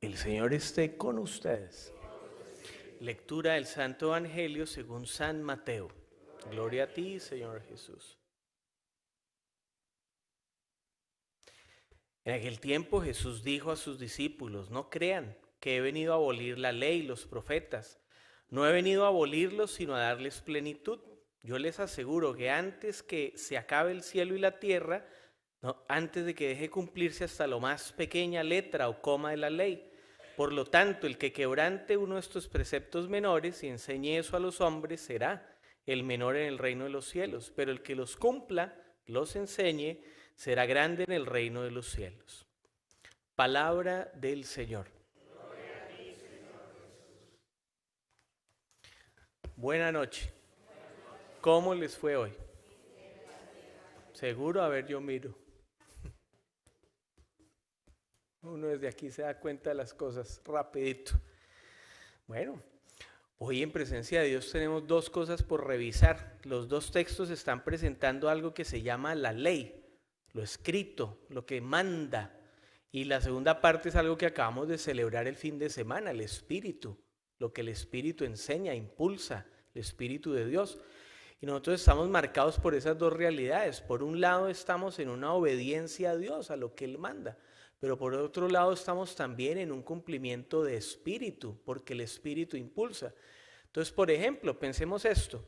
El Señor esté con ustedes. Lectura del Santo Evangelio según San Mateo. Gloria a ti, Señor Jesús. En aquel tiempo Jesús dijo a sus discípulos, no crean que he venido a abolir la ley y los profetas. No he venido a abolirlos, sino a darles plenitud. Yo les aseguro que antes que se acabe el cielo y la tierra, antes de que deje cumplirse hasta lo más pequeña letra o coma de la ley, por lo tanto, el que quebrante uno de estos preceptos menores y enseñe eso a los hombres será el menor en el reino de los cielos, pero el que los cumpla, los enseñe, será grande en el reino de los cielos. Palabra del Señor. Buenas noches. ¿Cómo les fue hoy? Seguro, a ver, yo miro. Uno desde aquí se da cuenta de las cosas rapidito. Bueno, hoy en presencia de Dios tenemos dos cosas por revisar. Los dos textos están presentando algo que se llama la ley, lo escrito, lo que manda. Y la segunda parte es algo que acabamos de celebrar el fin de semana, el Espíritu, lo que el Espíritu enseña, impulsa, el Espíritu de Dios. Y nosotros estamos marcados por esas dos realidades. Por un lado estamos en una obediencia a Dios, a lo que Él manda. Pero por otro lado estamos también en un cumplimiento de espíritu, porque el espíritu impulsa. Entonces, por ejemplo, pensemos esto.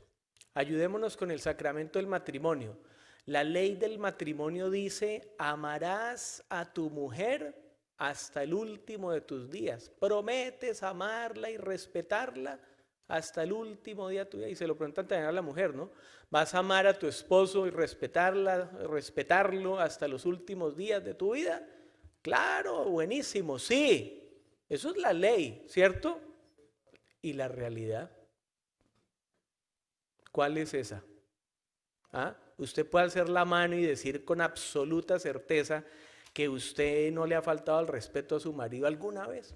Ayudémonos con el sacramento del matrimonio. La ley del matrimonio dice, amarás a tu mujer hasta el último de tus días. Prometes amarla y respetarla hasta el último día de tu vida Y se lo preguntan también a la mujer, ¿no? Vas a amar a tu esposo y respetarla, respetarlo hasta los últimos días de tu vida. Claro, buenísimo, sí. Eso es la ley, ¿cierto? ¿Y la realidad? ¿Cuál es esa? ¿Ah? Usted puede hacer la mano y decir con absoluta certeza que usted no le ha faltado el respeto a su marido alguna vez.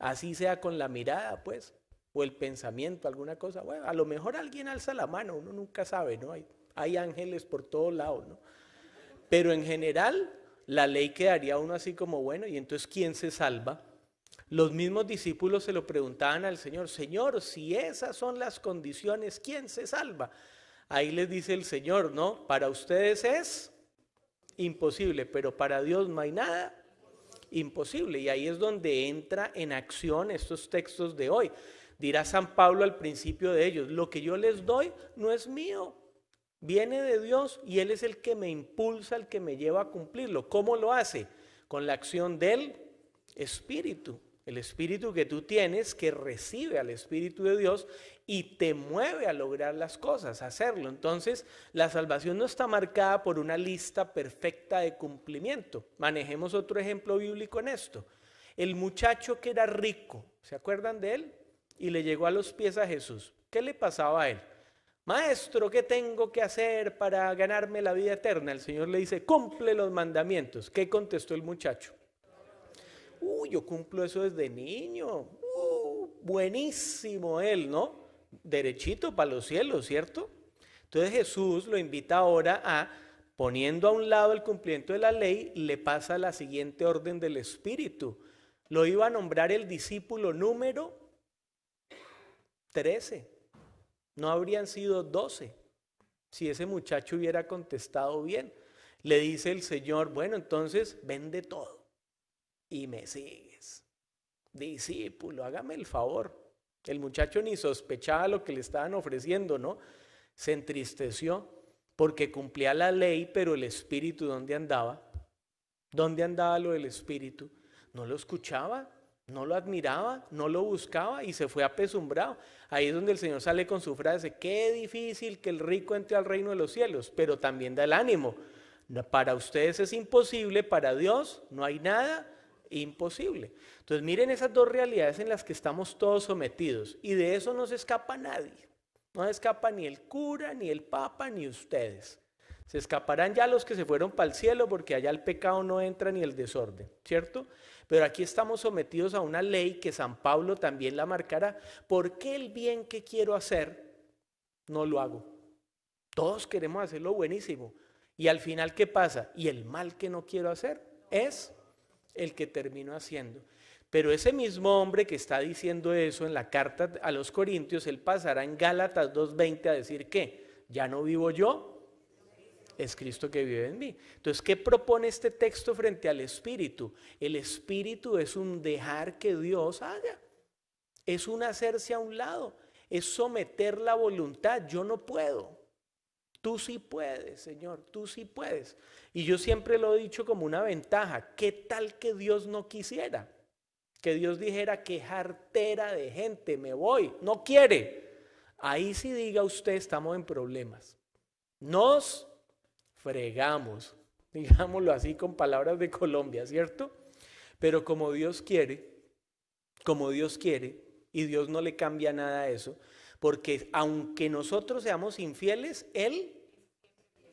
Así sea con la mirada, pues, o el pensamiento, alguna cosa. Bueno, a lo mejor alguien alza la mano, uno nunca sabe, ¿no? Hay, hay ángeles por todos lados, ¿no? Pero en general, la ley quedaría uno así como, bueno, ¿y entonces quién se salva? Los mismos discípulos se lo preguntaban al Señor, Señor, si esas son las condiciones, ¿quién se salva? Ahí les dice el Señor, ¿no? Para ustedes es imposible, pero para Dios no hay nada imposible. Y ahí es donde entra en acción estos textos de hoy. Dirá San Pablo al principio de ellos, lo que yo les doy no es mío, Viene de Dios y Él es el que me impulsa, el que me lleva a cumplirlo. ¿Cómo lo hace? Con la acción del Espíritu. El Espíritu que tú tienes, que recibe al Espíritu de Dios y te mueve a lograr las cosas, a hacerlo. Entonces, la salvación no está marcada por una lista perfecta de cumplimiento. Manejemos otro ejemplo bíblico en esto. El muchacho que era rico, ¿se acuerdan de él? Y le llegó a los pies a Jesús. ¿Qué le pasaba a él? Maestro, ¿qué tengo que hacer para ganarme la vida eterna? El Señor le dice, cumple los mandamientos. ¿Qué contestó el muchacho? uh, yo cumplo eso desde niño. Uh, buenísimo él, ¿no? Derechito para los cielos, ¿cierto? Entonces Jesús lo invita ahora a, poniendo a un lado el cumplimiento de la ley, le pasa la siguiente orden del Espíritu. Lo iba a nombrar el discípulo número 13. No habrían sido doce si ese muchacho hubiera contestado bien. Le dice el Señor, bueno, entonces vende todo y me sigues. Discípulo, hágame el favor. El muchacho ni sospechaba lo que le estaban ofreciendo, ¿no? Se entristeció porque cumplía la ley, pero el espíritu, ¿dónde andaba? ¿Dónde andaba lo del espíritu? No lo escuchaba, no lo admiraba, no lo buscaba y se fue apesumbrado. Ahí es donde el Señor sale con su frase, qué difícil que el rico entre al reino de los cielos, pero también da el ánimo. Para ustedes es imposible, para Dios no hay nada imposible. Entonces miren esas dos realidades en las que estamos todos sometidos y de eso no se escapa nadie. No se escapa ni el cura, ni el papa, ni ustedes. Se escaparán ya los que se fueron para el cielo porque allá el pecado no entra ni el desorden, ¿cierto? Pero aquí estamos sometidos a una ley que San Pablo también la marcará. ¿Por qué el bien que quiero hacer no lo hago? Todos queremos hacer lo buenísimo. Y al final, ¿qué pasa? Y el mal que no quiero hacer es el que termino haciendo. Pero ese mismo hombre que está diciendo eso en la carta a los Corintios, él pasará en Gálatas 2.20 a decir que ya no vivo yo, es Cristo que vive en mí. Entonces, ¿qué propone este texto frente al Espíritu? El Espíritu es un dejar que Dios haga, es un hacerse a un lado, es someter la voluntad. Yo no puedo. Tú sí puedes, Señor, tú sí puedes. Y yo siempre lo he dicho como una ventaja. ¿Qué tal que Dios no quisiera? Que Dios dijera, que jartera de gente, me voy, no quiere. Ahí sí diga usted, estamos en problemas. Nos fregamos, digámoslo así con palabras de Colombia, ¿cierto? Pero como Dios quiere, como Dios quiere, y Dios no le cambia nada a eso, porque aunque nosotros seamos infieles, Él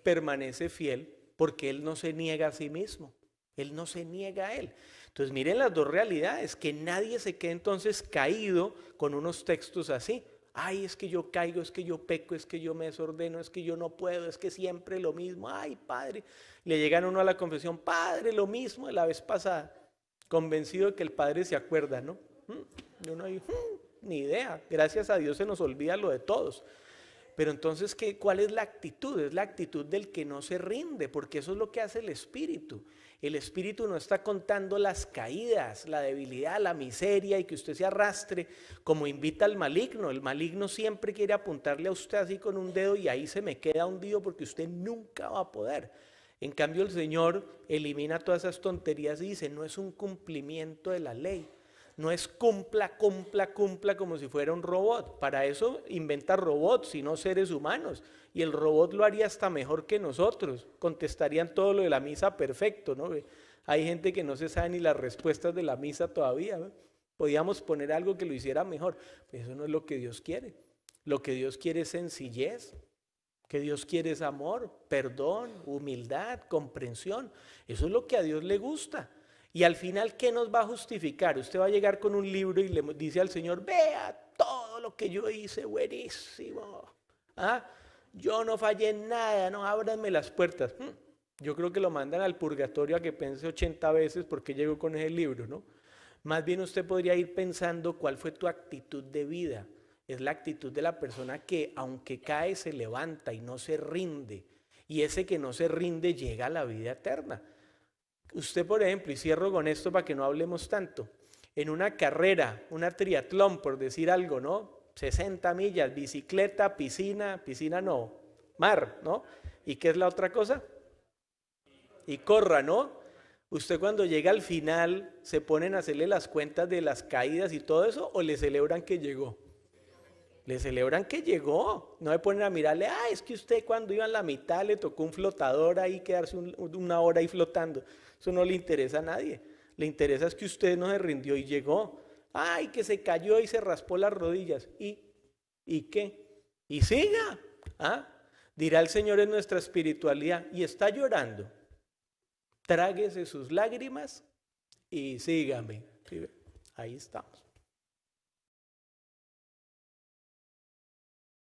permanece fiel porque Él no se niega a sí mismo, Él no se niega a Él. Entonces miren las dos realidades, que nadie se quede entonces caído con unos textos así, Ay, es que yo caigo, es que yo peco, es que yo me desordeno, es que yo no puedo, es que siempre lo mismo. Ay, padre. Le llegan uno a la confesión, padre, lo mismo de la vez pasada. Convencido de que el padre se acuerda, ¿no? Mm, yo no dice, mm, ni idea. Gracias a Dios se nos olvida lo de todos. Pero entonces, ¿qué, ¿cuál es la actitud? Es la actitud del que no se rinde, porque eso es lo que hace el espíritu. El espíritu no está contando las caídas, la debilidad, la miseria y que usted se arrastre como invita al maligno. El maligno siempre quiere apuntarle a usted así con un dedo y ahí se me queda hundido porque usted nunca va a poder. En cambio, el Señor elimina todas esas tonterías y dice, no es un cumplimiento de la ley no es cumpla, cumpla, cumpla como si fuera un robot. Para eso inventa robots, sino seres humanos. Y el robot lo haría hasta mejor que nosotros. Contestarían todo lo de la misa perfecto, ¿no? Hay gente que no se sabe ni las respuestas de la misa todavía. podríamos Podíamos poner algo que lo hiciera mejor. eso no es lo que Dios quiere. Lo que Dios quiere es sencillez, que Dios quiere es amor, perdón, humildad, comprensión. Eso es lo que a Dios le gusta. Y al final, ¿qué nos va a justificar? Usted va a llegar con un libro y le dice al Señor, vea todo lo que yo hice, buenísimo. ¿Ah? Yo no fallé en nada, no ábranme las puertas. Mm, yo creo que lo mandan al purgatorio a que piense 80 veces porque llegó con ese libro, ¿no? Más bien usted podría ir pensando cuál fue tu actitud de vida. Es la actitud de la persona que aunque cae se levanta y no se rinde. Y ese que no se rinde llega a la vida eterna. Usted, por ejemplo, y cierro con esto para que no hablemos tanto, en una carrera, una triatlón, por decir algo, ¿no? 60 millas, bicicleta, piscina, piscina no, mar, ¿no? ¿Y qué es la otra cosa? Y corra, ¿no? ¿Usted cuando llega al final se ponen a hacerle las cuentas de las caídas y todo eso o le celebran que llegó? Le celebran que llegó. No le ponen a mirarle, ah, es que usted cuando iba en la mitad le tocó un flotador ahí, quedarse una hora ahí flotando. Eso no le interesa a nadie. Le interesa es que usted no se rindió y llegó. Ay, que se cayó y se raspó las rodillas. ¿Y, ¿y qué? Y siga. ¿Ah? Dirá el Señor en nuestra espiritualidad y está llorando. Tráguese sus lágrimas y sígame. Ahí estamos.